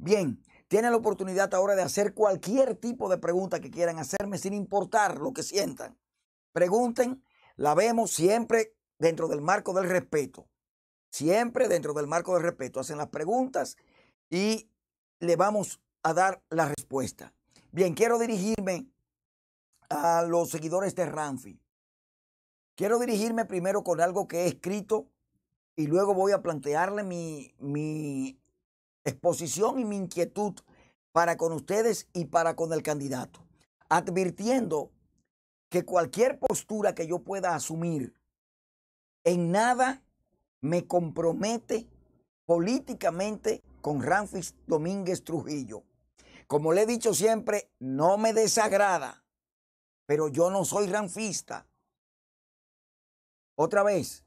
Bien, tienen la oportunidad ahora de hacer cualquier tipo de pregunta que quieran hacerme sin importar lo que sientan. Pregunten, la vemos siempre dentro del marco del respeto. Siempre dentro del marco del respeto. Hacen las preguntas y le vamos a dar la respuesta. Bien, quiero dirigirme a los seguidores de Ramfi. Quiero dirigirme primero con algo que he escrito y luego voy a plantearle mi, mi exposición y mi inquietud para con ustedes y para con el candidato, advirtiendo que cualquier postura que yo pueda asumir en nada me compromete políticamente con Ramfis Domínguez Trujillo. Como le he dicho siempre, no me desagrada, pero yo no soy ranfista. Otra vez,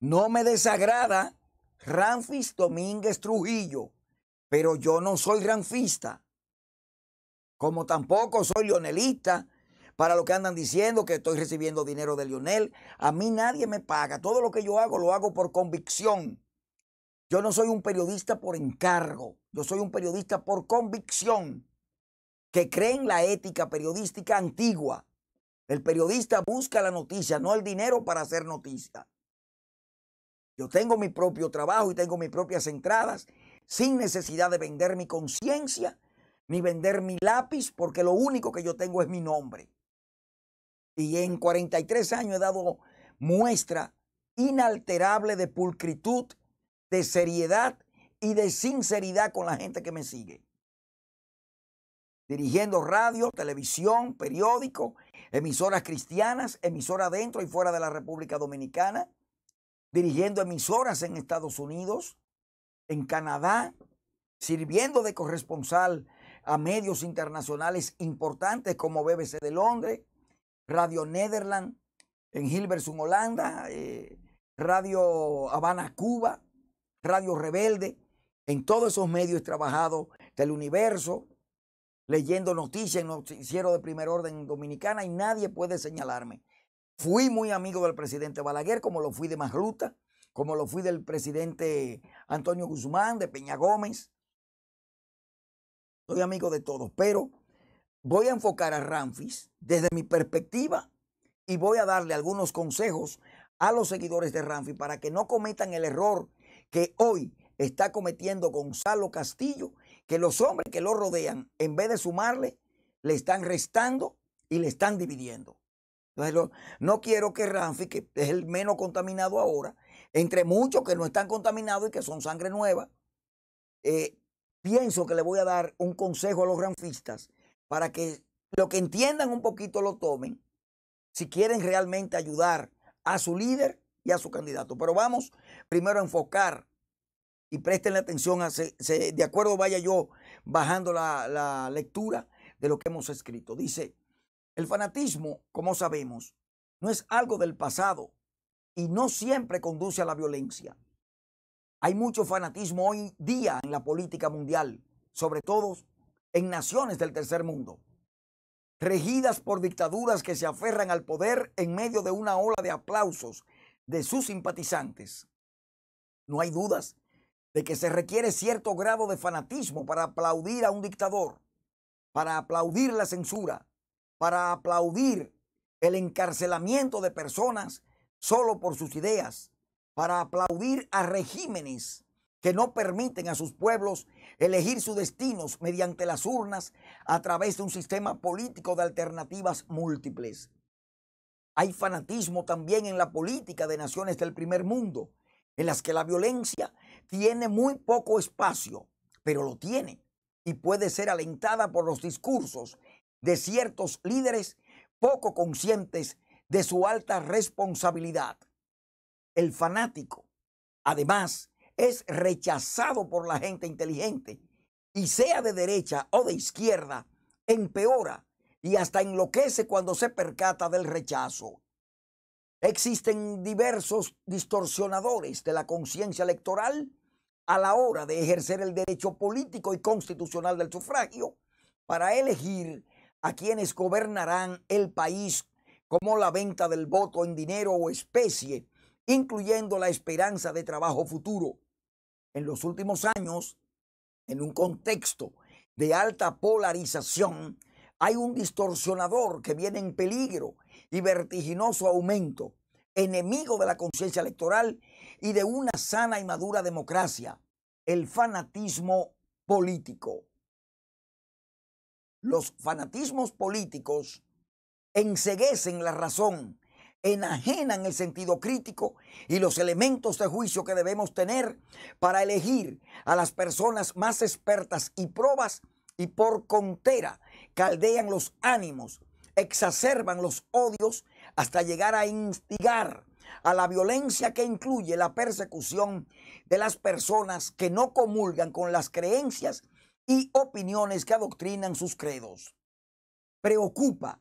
no me desagrada Ramfis Domínguez Trujillo, pero yo no soy ranfista, como tampoco soy leonelista, para lo que andan diciendo que estoy recibiendo dinero de Lionel. A mí nadie me paga. Todo lo que yo hago lo hago por convicción. Yo no soy un periodista por encargo, yo soy un periodista por convicción, que cree en la ética periodística antigua. El periodista busca la noticia, no el dinero para hacer noticia. Yo tengo mi propio trabajo y tengo mis propias entradas sin necesidad de vender mi conciencia ni vender mi lápiz, porque lo único que yo tengo es mi nombre. Y en 43 años he dado muestra inalterable de pulcritud, de seriedad y de sinceridad con la gente que me sigue. Dirigiendo radio, televisión, periódico, emisoras cristianas, emisoras dentro y fuera de la República Dominicana, dirigiendo emisoras en Estados Unidos, en Canadá, sirviendo de corresponsal a medios internacionales importantes como BBC de Londres, Radio Nederland en Hilversum, Holanda, eh, Radio Habana, Cuba, Radio Rebelde. En todos esos medios he trabajado del universo, leyendo noticias en noticiero de primer orden dominicana y nadie puede señalarme. Fui muy amigo del presidente Balaguer, como lo fui de Masruta, como lo fui del presidente Antonio Guzmán, de Peña Gómez. Soy amigo de todos, pero voy a enfocar a Ramfis desde mi perspectiva y voy a darle algunos consejos a los seguidores de Ramfis para que no cometan el error que hoy está cometiendo Gonzalo Castillo, que los hombres que lo rodean, en vez de sumarle, le están restando y le están dividiendo. Entonces, no quiero que Ramfis, que es el menos contaminado ahora, entre muchos que no están contaminados y que son sangre nueva, eh, pienso que le voy a dar un consejo a los granfistas para que lo que entiendan un poquito lo tomen, si quieren realmente ayudar a su líder y a su candidato. Pero vamos primero a enfocar y presten atención, a de acuerdo vaya yo bajando la lectura de lo que hemos escrito. Dice, el fanatismo, como sabemos, no es algo del pasado, y no siempre conduce a la violencia. Hay mucho fanatismo hoy día en la política mundial, sobre todo en naciones del tercer mundo, regidas por dictaduras que se aferran al poder en medio de una ola de aplausos de sus simpatizantes. No hay dudas de que se requiere cierto grado de fanatismo para aplaudir a un dictador, para aplaudir la censura, para aplaudir el encarcelamiento de personas solo por sus ideas, para aplaudir a regímenes que no permiten a sus pueblos elegir sus destinos mediante las urnas a través de un sistema político de alternativas múltiples. Hay fanatismo también en la política de naciones del primer mundo, en las que la violencia tiene muy poco espacio, pero lo tiene, y puede ser alentada por los discursos de ciertos líderes poco conscientes de su alta responsabilidad. El fanático, además, es rechazado por la gente inteligente y sea de derecha o de izquierda, empeora y hasta enloquece cuando se percata del rechazo. Existen diversos distorsionadores de la conciencia electoral a la hora de ejercer el derecho político y constitucional del sufragio para elegir a quienes gobernarán el país como la venta del voto en dinero o especie, incluyendo la esperanza de trabajo futuro. En los últimos años, en un contexto de alta polarización, hay un distorsionador que viene en peligro y vertiginoso aumento, enemigo de la conciencia electoral y de una sana y madura democracia, el fanatismo político. Los fanatismos políticos enseguecen la razón, enajenan el sentido crítico y los elementos de juicio que debemos tener para elegir a las personas más expertas y probas y por contera caldean los ánimos, exacerban los odios hasta llegar a instigar a la violencia que incluye la persecución de las personas que no comulgan con las creencias y opiniones que adoctrinan sus credos. Preocupa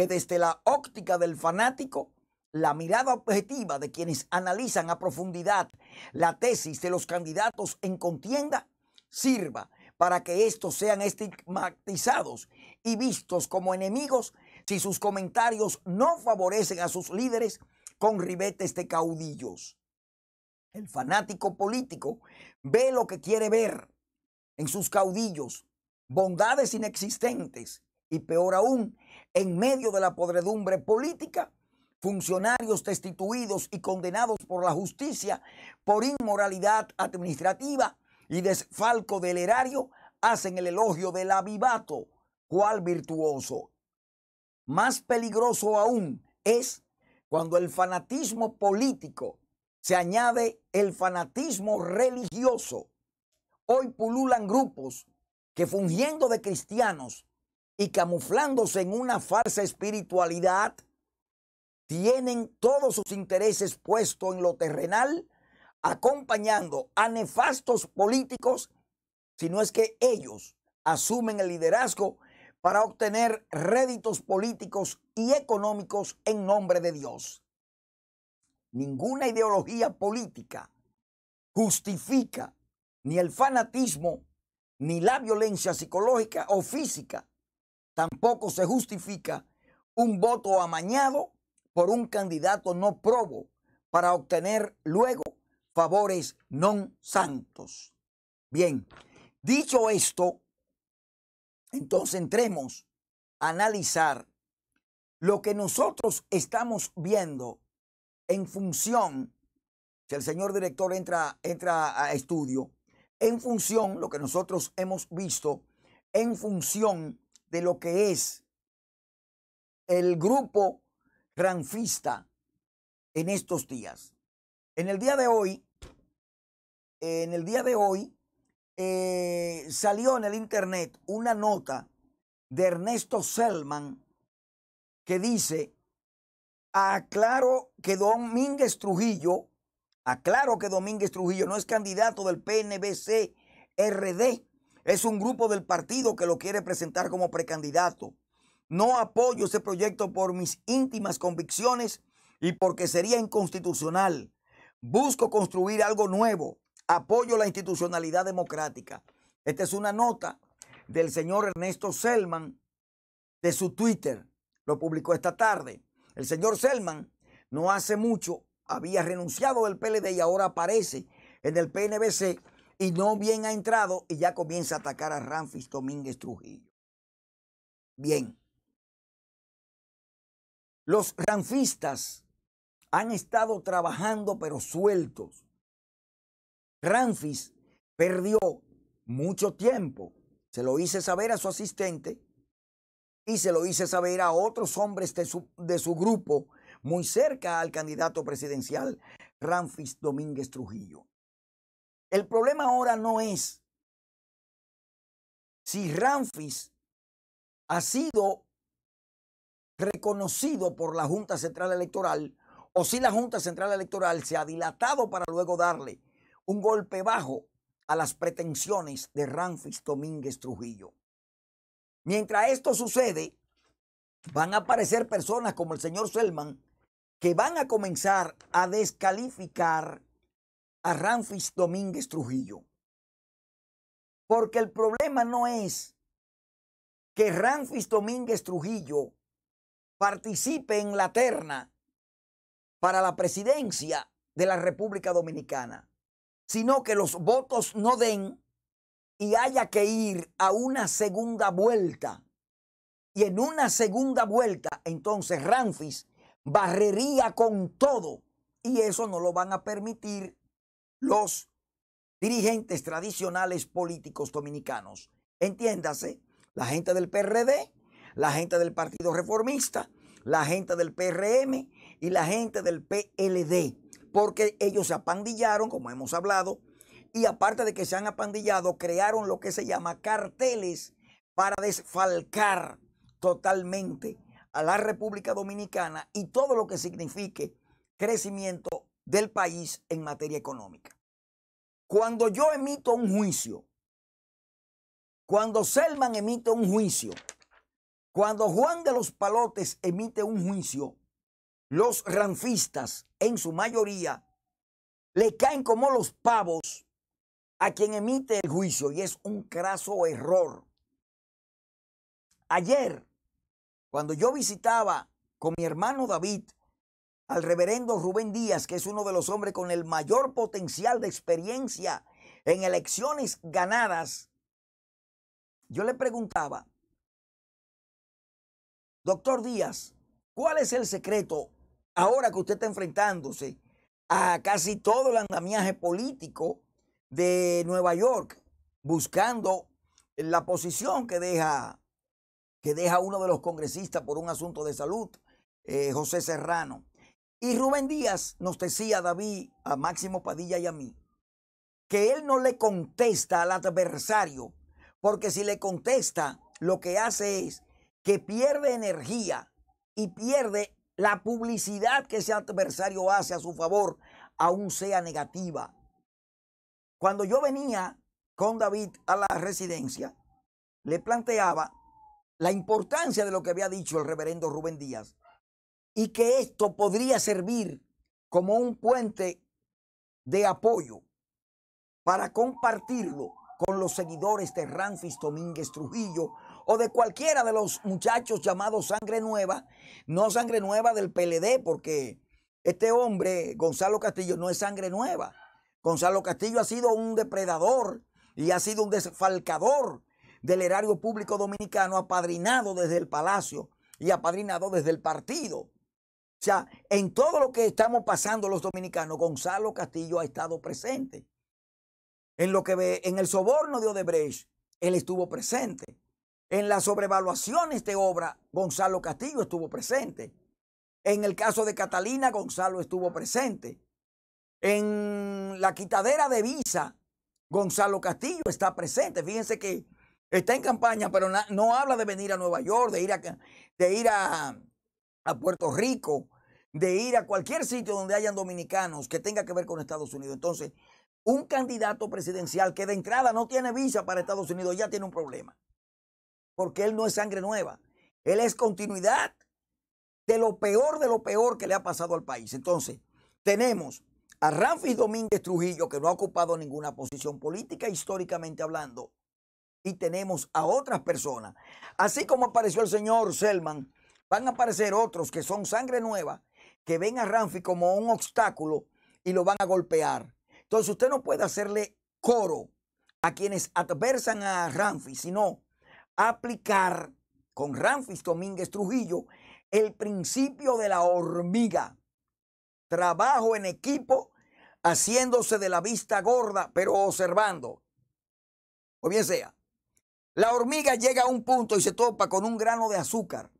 que desde la óptica del fanático, la mirada objetiva de quienes analizan a profundidad la tesis de los candidatos en contienda sirva para que estos sean estigmatizados y vistos como enemigos si sus comentarios no favorecen a sus líderes con ribetes de caudillos. El fanático político ve lo que quiere ver en sus caudillos, bondades inexistentes, y peor aún, en medio de la podredumbre política, funcionarios destituidos y condenados por la justicia por inmoralidad administrativa y desfalco del erario hacen el elogio del avivato, cual virtuoso. Más peligroso aún es cuando el fanatismo político se añade el fanatismo religioso. Hoy pululan grupos que fungiendo de cristianos y camuflándose en una falsa espiritualidad, tienen todos sus intereses puestos en lo terrenal, acompañando a nefastos políticos, si no es que ellos asumen el liderazgo para obtener réditos políticos y económicos en nombre de Dios. Ninguna ideología política justifica ni el fanatismo, ni la violencia psicológica o física Tampoco se justifica un voto amañado por un candidato no probo para obtener luego favores non santos. Bien, dicho esto, entonces entremos a analizar lo que nosotros estamos viendo en función, si el señor director entra, entra a estudio, en función, lo que nosotros hemos visto, en función de lo que es el grupo ranfista en estos días. En el día de hoy, en el día de hoy, eh, salió en el internet una nota de Ernesto Selman que dice, aclaro que Domínguez Trujillo, aclaro que Domínguez Trujillo no es candidato del PNBC RD es un grupo del partido que lo quiere presentar como precandidato. No apoyo ese proyecto por mis íntimas convicciones y porque sería inconstitucional. Busco construir algo nuevo. Apoyo la institucionalidad democrática. Esta es una nota del señor Ernesto Selman de su Twitter. Lo publicó esta tarde. El señor Selman no hace mucho había renunciado del PLD y ahora aparece en el PNBC y no bien ha entrado y ya comienza a atacar a Ramfis Domínguez Trujillo. Bien. Los ranfistas han estado trabajando pero sueltos. Ramfis perdió mucho tiempo. Se lo hice saber a su asistente y se lo hice saber a otros hombres de su, de su grupo muy cerca al candidato presidencial Ramfis Domínguez Trujillo. El problema ahora no es si Ramfis ha sido reconocido por la Junta Central Electoral o si la Junta Central Electoral se ha dilatado para luego darle un golpe bajo a las pretensiones de Ramfis Domínguez Trujillo. Mientras esto sucede, van a aparecer personas como el señor Selman que van a comenzar a descalificar a Ramfis Domínguez Trujillo. Porque el problema no es que Ramfis Domínguez Trujillo participe en la terna para la presidencia de la República Dominicana, sino que los votos no den y haya que ir a una segunda vuelta. Y en una segunda vuelta, entonces Ramfis barrería con todo y eso no lo van a permitir los dirigentes tradicionales políticos dominicanos. Entiéndase, la gente del PRD, la gente del Partido Reformista, la gente del PRM y la gente del PLD, porque ellos se apandillaron, como hemos hablado, y aparte de que se han apandillado, crearon lo que se llama carteles para desfalcar totalmente a la República Dominicana y todo lo que signifique crecimiento del país en materia económica. Cuando yo emito un juicio, cuando Selman emite un juicio, cuando Juan de los Palotes emite un juicio, los ranfistas, en su mayoría, le caen como los pavos a quien emite el juicio y es un craso error. Ayer, cuando yo visitaba con mi hermano David al reverendo Rubén Díaz, que es uno de los hombres con el mayor potencial de experiencia en elecciones ganadas, yo le preguntaba, doctor Díaz, ¿cuál es el secreto ahora que usted está enfrentándose a casi todo el andamiaje político de Nueva York, buscando la posición que deja, que deja uno de los congresistas por un asunto de salud, eh, José Serrano? Y Rubén Díaz nos decía a David, a Máximo Padilla y a mí, que él no le contesta al adversario, porque si le contesta, lo que hace es que pierde energía y pierde la publicidad que ese adversario hace a su favor, aún sea negativa. Cuando yo venía con David a la residencia, le planteaba la importancia de lo que había dicho el reverendo Rubén Díaz y que esto podría servir como un puente de apoyo para compartirlo con los seguidores de Ramfis Domínguez Trujillo o de cualquiera de los muchachos llamados Sangre Nueva, no Sangre Nueva del PLD, porque este hombre, Gonzalo Castillo, no es Sangre Nueva. Gonzalo Castillo ha sido un depredador y ha sido un desfalcador del erario público dominicano, apadrinado desde el palacio y apadrinado desde el partido. O sea, en todo lo que estamos pasando los dominicanos, Gonzalo Castillo ha estado presente. En lo que en el soborno de Odebrecht, él estuvo presente. En las sobrevaluaciones de obra, Gonzalo Castillo estuvo presente. En el caso de Catalina, Gonzalo estuvo presente. En la quitadera de visa, Gonzalo Castillo está presente. Fíjense que está en campaña, pero no habla de venir a Nueva York, de ir a, de ir a a Puerto Rico, de ir a cualquier sitio donde hayan dominicanos que tenga que ver con Estados Unidos. Entonces, un candidato presidencial que de entrada no tiene visa para Estados Unidos ya tiene un problema. Porque él no es sangre nueva. Él es continuidad de lo peor de lo peor que le ha pasado al país. Entonces, tenemos a Ramfis Domínguez Trujillo, que no ha ocupado ninguna posición política históricamente hablando. Y tenemos a otras personas. Así como apareció el señor Selman, van a aparecer otros que son sangre nueva, que ven a Ramfi como un obstáculo y lo van a golpear. Entonces usted no puede hacerle coro a quienes adversan a Ramfi, sino aplicar con Ramfis Domínguez Trujillo el principio de la hormiga. Trabajo en equipo, haciéndose de la vista gorda, pero observando. O bien sea, la hormiga llega a un punto y se topa con un grano de azúcar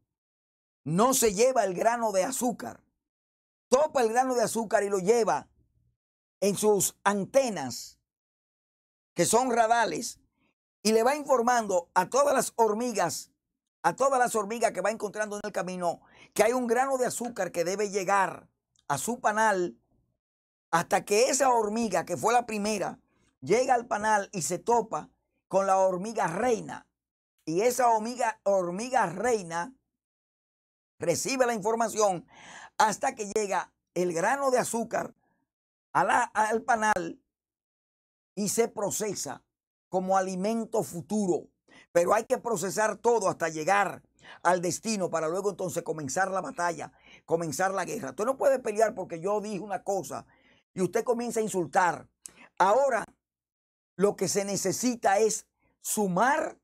no se lleva el grano de azúcar. Topa el grano de azúcar y lo lleva en sus antenas, que son radales, y le va informando a todas las hormigas, a todas las hormigas que va encontrando en el camino, que hay un grano de azúcar que debe llegar a su panal hasta que esa hormiga, que fue la primera, llega al panal y se topa con la hormiga reina. Y esa hormiga, hormiga reina recibe la información hasta que llega el grano de azúcar al panal y se procesa como alimento futuro. Pero hay que procesar todo hasta llegar al destino para luego entonces comenzar la batalla, comenzar la guerra. Tú no puedes pelear porque yo dije una cosa y usted comienza a insultar. Ahora lo que se necesita es sumar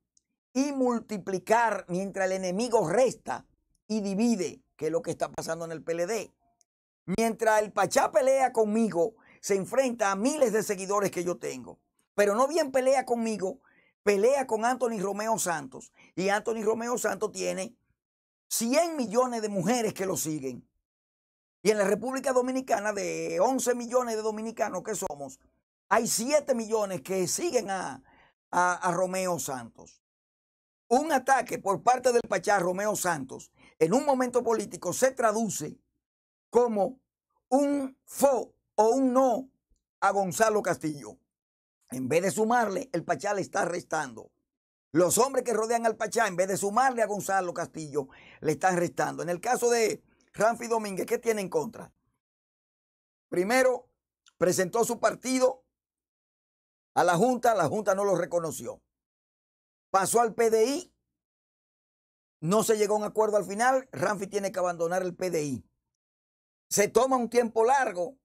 y multiplicar mientras el enemigo resta y divide, que es lo que está pasando en el PLD. Mientras el Pachá pelea conmigo, se enfrenta a miles de seguidores que yo tengo. Pero no bien pelea conmigo, pelea con Anthony Romeo Santos. Y Anthony Romeo Santos tiene 100 millones de mujeres que lo siguen. Y en la República Dominicana, de 11 millones de dominicanos que somos, hay 7 millones que siguen a, a Romeo Santos. Un ataque por parte del Pachá Romeo Santos en un momento político se traduce como un fo o un no a Gonzalo Castillo. En vez de sumarle, el Pachá le está restando. Los hombres que rodean al Pachá, en vez de sumarle a Gonzalo Castillo, le están restando. En el caso de Ramfi Domínguez, ¿qué tiene en contra? Primero, presentó su partido a la Junta, la Junta no lo reconoció. Pasó al PDI, no se llegó a un acuerdo al final, Ramfi tiene que abandonar el PDI. Se toma un tiempo largo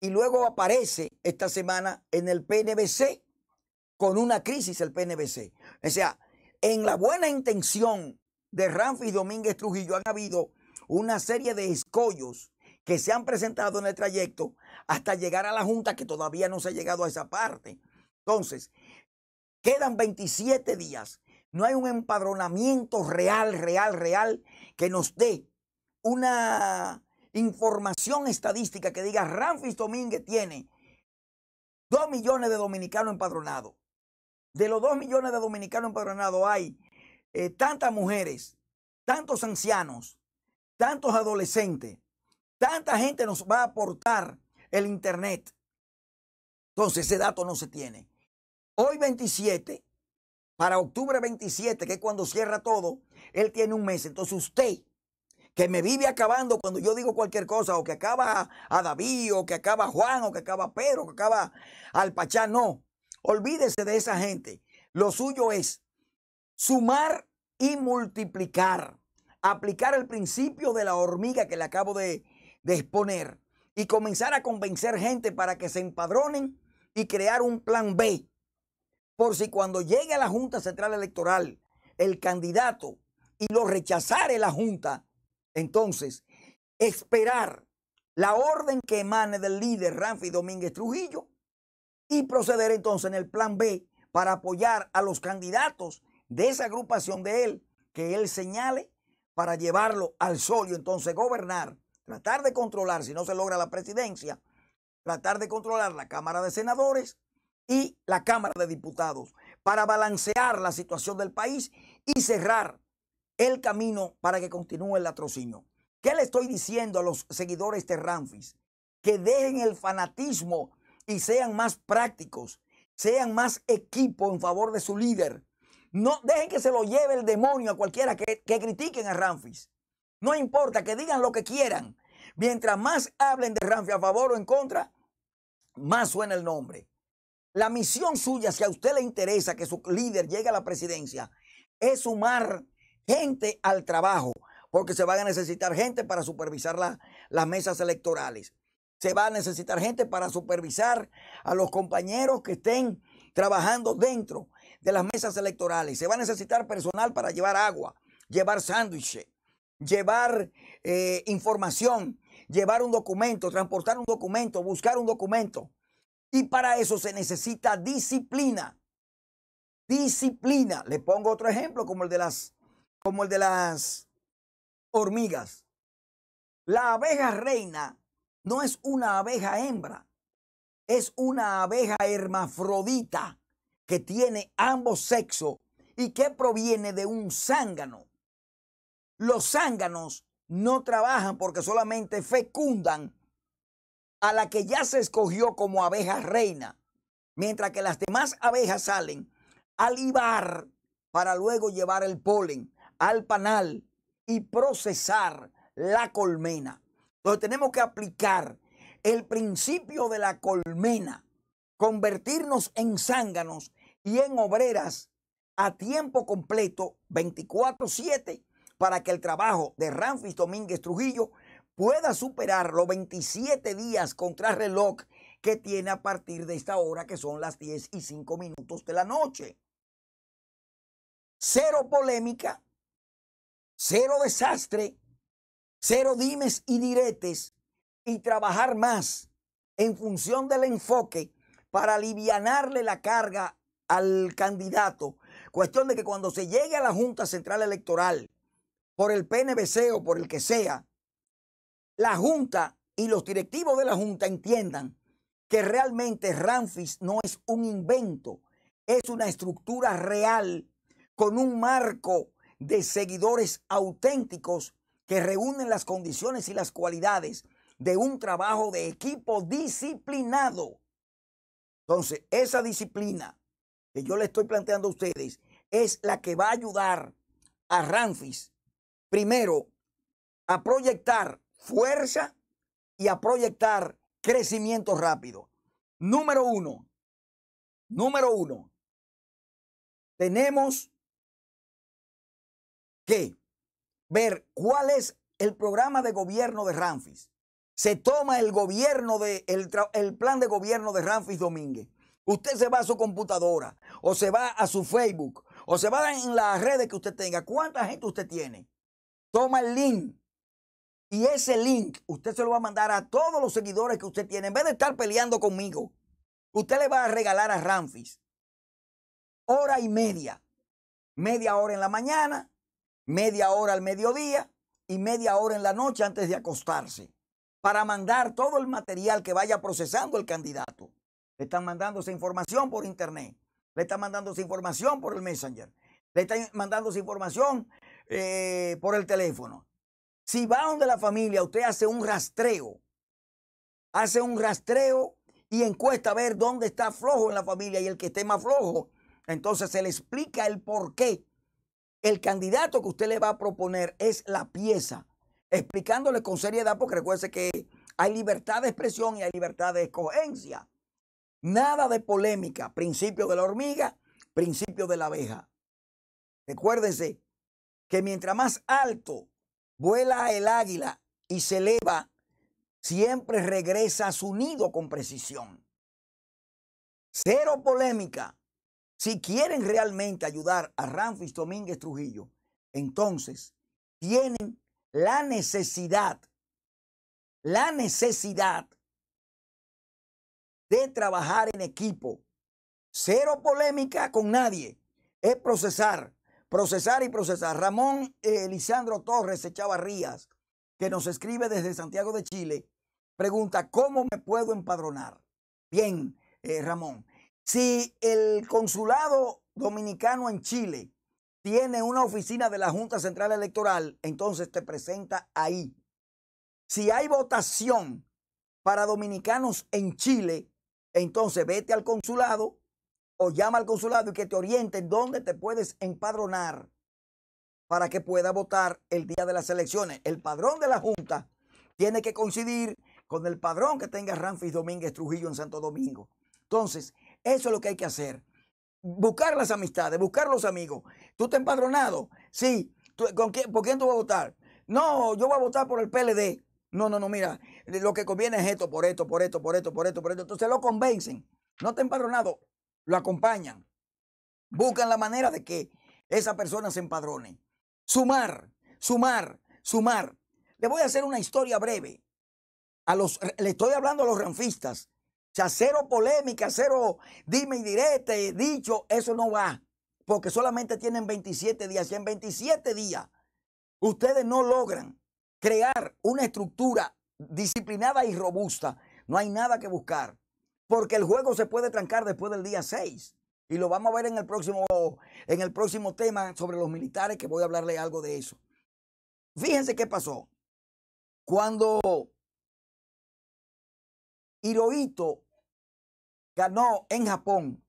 y luego aparece esta semana en el PNBC con una crisis el PNBC. O sea, en la buena intención de Ramfi y Domínguez Trujillo han habido una serie de escollos que se han presentado en el trayecto hasta llegar a la Junta que todavía no se ha llegado a esa parte. Entonces, quedan 27 días no hay un empadronamiento real, real, real que nos dé una información estadística que diga Ramfis Domínguez tiene 2 millones de dominicanos empadronados. De los 2 millones de dominicanos empadronados hay eh, tantas mujeres, tantos ancianos, tantos adolescentes, tanta gente nos va a aportar el Internet. Entonces ese dato no se tiene. Hoy 27 para octubre 27, que es cuando cierra todo, él tiene un mes. Entonces usted, que me vive acabando cuando yo digo cualquier cosa, o que acaba a David, o que acaba Juan, o que acaba Pedro, o que acaba al Pachá, no. Olvídese de esa gente. Lo suyo es sumar y multiplicar. Aplicar el principio de la hormiga que le acabo de exponer y comenzar a convencer gente para que se empadronen y crear un plan B por si cuando llegue a la Junta Central Electoral el candidato y lo rechazare la Junta, entonces esperar la orden que emane del líder Ramfi Domínguez Trujillo y proceder entonces en el plan B para apoyar a los candidatos de esa agrupación de él que él señale para llevarlo al solio, entonces gobernar, tratar de controlar, si no se logra la presidencia, tratar de controlar la Cámara de Senadores y la Cámara de Diputados para balancear la situación del país y cerrar el camino para que continúe el latrocinio. ¿Qué le estoy diciendo a los seguidores de Ramfis? Que dejen el fanatismo y sean más prácticos, sean más equipo en favor de su líder. No dejen que se lo lleve el demonio a cualquiera que, que critiquen a Ramfis. No importa que digan lo que quieran. Mientras más hablen de Ramfis a favor o en contra, más suena el nombre. La misión suya, si a usted le interesa que su líder llegue a la presidencia, es sumar gente al trabajo, porque se va a necesitar gente para supervisar las mesas electorales. Se va a necesitar gente para supervisar a los compañeros que estén trabajando dentro de las mesas electorales. Se va a necesitar personal para llevar agua, llevar sándwiches, llevar eh, información, llevar un documento, transportar un documento, buscar un documento. Y para eso se necesita disciplina. Disciplina. Le pongo otro ejemplo como el de las, como el de las hormigas. La abeja reina no es una abeja hembra, es una abeja hermafrodita que tiene ambos sexos y que proviene de un zángano. Los zánganos no trabajan porque solamente fecundan a la que ya se escogió como abeja reina, mientras que las demás abejas salen al Ibar para luego llevar el polen al panal y procesar la colmena. Entonces tenemos que aplicar el principio de la colmena, convertirnos en zánganos y en obreras a tiempo completo 24/7 para que el trabajo de Ramfis Domínguez Trujillo pueda superar los 27 días reloj que tiene a partir de esta hora, que son las 10 y 5 minutos de la noche. Cero polémica, cero desastre, cero dimes y diretes y trabajar más en función del enfoque para alivianarle la carga al candidato. Cuestión de que cuando se llegue a la Junta Central Electoral, por el PNBC o por el que sea, la Junta y los directivos de la Junta entiendan que realmente Ramfis no es un invento, es una estructura real con un marco de seguidores auténticos que reúnen las condiciones y las cualidades de un trabajo de equipo disciplinado. Entonces, esa disciplina que yo le estoy planteando a ustedes es la que va a ayudar a Ramfis, primero, a proyectar fuerza y a proyectar crecimiento rápido. Número uno, número uno, tenemos que ver cuál es el programa de gobierno de Ramfis. Se toma el gobierno de, el, plan de gobierno de Ramfis Domínguez. Usted se va a su computadora o se va a su Facebook o se va en las redes que usted tenga. ¿Cuánta gente usted tiene? Toma el link y ese link usted se lo va a mandar a todos los seguidores que usted tiene. En vez de estar peleando conmigo, usted le va a regalar a Ramfis hora y media. Media hora en la mañana, media hora al mediodía y media hora en la noche antes de acostarse. Para mandar todo el material que vaya procesando el candidato. Le están mandando esa información por internet. Le están mandando esa información por el messenger. Le están mandando esa información eh, por el teléfono si va donde la familia, usted hace un rastreo. Hace un rastreo y encuesta a ver dónde está flojo en la familia y el que esté más flojo. Entonces se le explica el por qué. El candidato que usted le va a proponer es la pieza, explicándole con seriedad, porque recuerde que hay libertad de expresión y hay libertad de escogencia. Nada de polémica, principio de la hormiga, principio de la abeja. Recuérdese que mientras más alto Vuela el águila y se eleva, siempre regresa a su nido con precisión. Cero polémica. Si quieren realmente ayudar a Ramfis Domínguez Trujillo, entonces tienen la necesidad, la necesidad de trabajar en equipo. Cero polémica con nadie. Es procesar procesar y procesar. Ramón eh, Lisandro Torres Echavarrías, que nos escribe desde Santiago de Chile, pregunta, ¿cómo me puedo empadronar? Bien, eh, Ramón, si el consulado dominicano en Chile tiene una oficina de la Junta Central Electoral, entonces te presenta ahí. Si hay votación para dominicanos en Chile, entonces vete al consulado o llama al consulado y que te oriente dónde te puedes empadronar para que pueda votar el día de las elecciones. El padrón de la Junta tiene que coincidir con el padrón que tenga Ramfis Domínguez Trujillo en Santo Domingo. Entonces, eso es lo que hay que hacer. Buscar las amistades, buscar los amigos. ¿Tú te empadronado? Sí. con ¿Por quién tú vas a votar? No, yo voy a votar por el PLD. No, no, no, mira, lo que conviene es esto, por esto, por esto, por esto, por esto, por esto. Entonces lo convencen. No te empadronado lo acompañan. Buscan la manera de que esa persona se empadrone. Sumar, sumar, sumar. Le voy a hacer una historia breve. A los, le estoy hablando a los ranfistas. cero polémica, cero dime y direte, dicho, eso no va. Porque solamente tienen 27 días. Y en 27 días ustedes no logran crear una estructura disciplinada y robusta, no hay nada que buscar. Porque el juego se puede trancar después del día 6. Y lo vamos a ver en el próximo, en el próximo tema sobre los militares, que voy a hablarle algo de eso. Fíjense qué pasó. Cuando Hirohito ganó en Japón,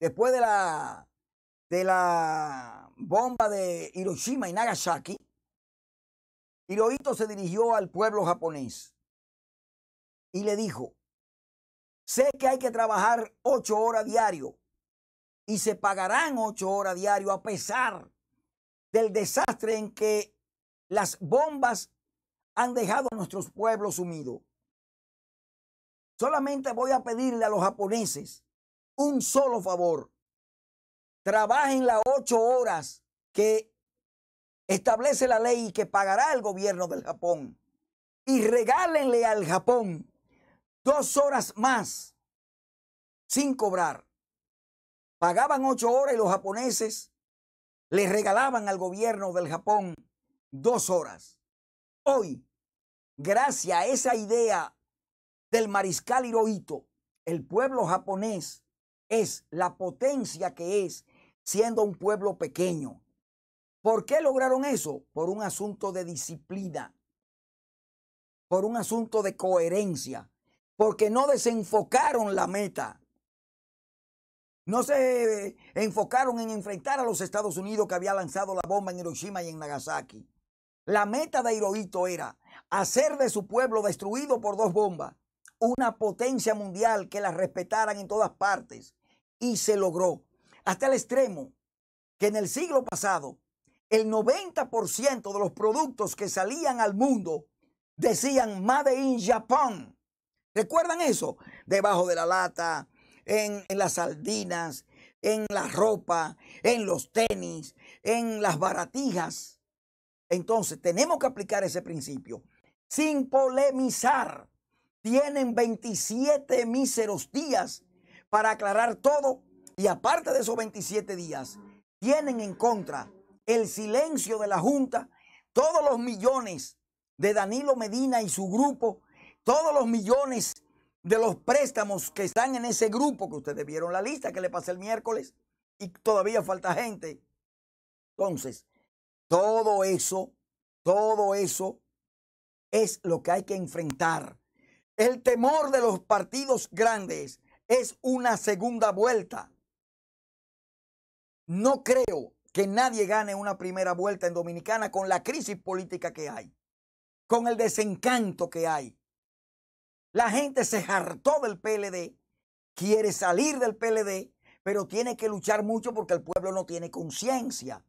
después de la, de la bomba de Hiroshima y Nagasaki, Hirohito se dirigió al pueblo japonés y le dijo, Sé que hay que trabajar ocho horas diario y se pagarán ocho horas diario a pesar del desastre en que las bombas han dejado a nuestros pueblos sumidos. Solamente voy a pedirle a los japoneses un solo favor. Trabajen las ocho horas que establece la ley y que pagará el gobierno del Japón. Y regálenle al Japón dos horas más sin cobrar. Pagaban ocho horas y los japoneses les regalaban al gobierno del Japón dos horas. Hoy, gracias a esa idea del mariscal Hirohito, el pueblo japonés es la potencia que es siendo un pueblo pequeño. ¿Por qué lograron eso? Por un asunto de disciplina, por un asunto de coherencia, porque no desenfocaron la meta. No se enfocaron en enfrentar a los Estados Unidos que había lanzado la bomba en Hiroshima y en Nagasaki. La meta de Hirohito era hacer de su pueblo destruido por dos bombas una potencia mundial que la respetaran en todas partes. Y se logró. Hasta el extremo que en el siglo pasado el 90% de los productos que salían al mundo decían Made in Japan. ¿Recuerdan eso? Debajo de la lata, en, las sardinas, en la ropa, en los tenis, en las baratijas. Entonces, tenemos que aplicar ese principio. Sin polemizar, tienen 27 míseros días para aclarar todo. Y aparte de esos 27 días, tienen en contra el silencio de la Junta, todos los millones de Danilo Medina y su grupo todos los millones de los préstamos que están en ese grupo, que ustedes vieron la lista que le pasé el miércoles, y todavía falta gente. Entonces, todo eso, todo eso es lo que hay que enfrentar. El temor de los partidos grandes es una segunda vuelta. No creo que nadie gane una primera vuelta en Dominicana con la crisis política que hay, con el desencanto que hay, la gente se hartó del PLD, quiere salir del PLD, pero tiene que luchar mucho porque el pueblo no tiene conciencia.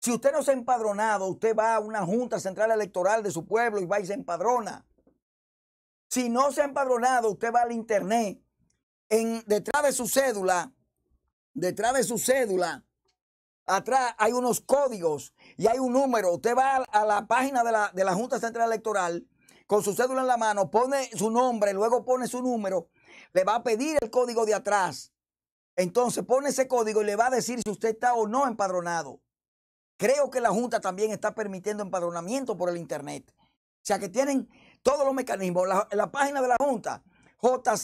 Si usted no se ha empadronado, usted va a una junta central electoral de su pueblo y va y se empadrona. Si no se ha empadronado, usted va al internet, en, detrás de su cédula, detrás de su cédula, atrás hay unos códigos y hay un número. Usted va a, la página de la, de la Junta Central Electoral con su cédula en la mano, pone su nombre, luego pone su número, le va a pedir el código de atrás. Entonces pone ese código y le va a decir si usted está o no empadronado. Creo que la Junta también está permitiendo empadronamiento por el Internet. O sea que tienen todos los mecanismos. La, página de la Junta, jce.com.do.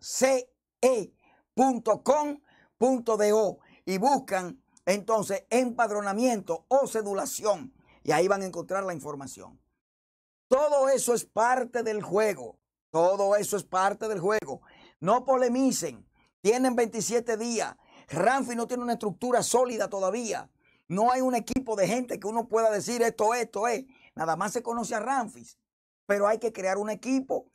jce.com.do. Y buscan entonces, empadronamiento o cedulación. Y ahí van a encontrar la información. Todo eso es parte del juego. Todo eso es parte del juego. No polemicen. Tienen 27 días. Ramfis no tiene una estructura sólida todavía. No hay un equipo de gente que uno pueda decir esto, esto es. Eh. Nada más se conoce a Ramfis. Pero hay que crear un equipo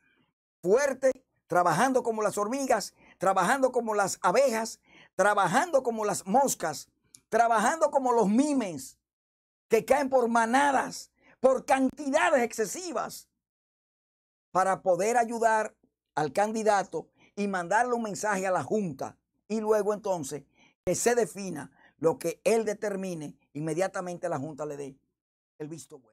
fuerte, trabajando como las hormigas, trabajando como las abejas, trabajando como las moscas trabajando como los mimes, que caen por manadas, por cantidades excesivas, para poder ayudar al candidato y mandarle un mensaje a la Junta. Y luego entonces que se defina lo que él determine, inmediatamente la Junta le dé el visto bueno.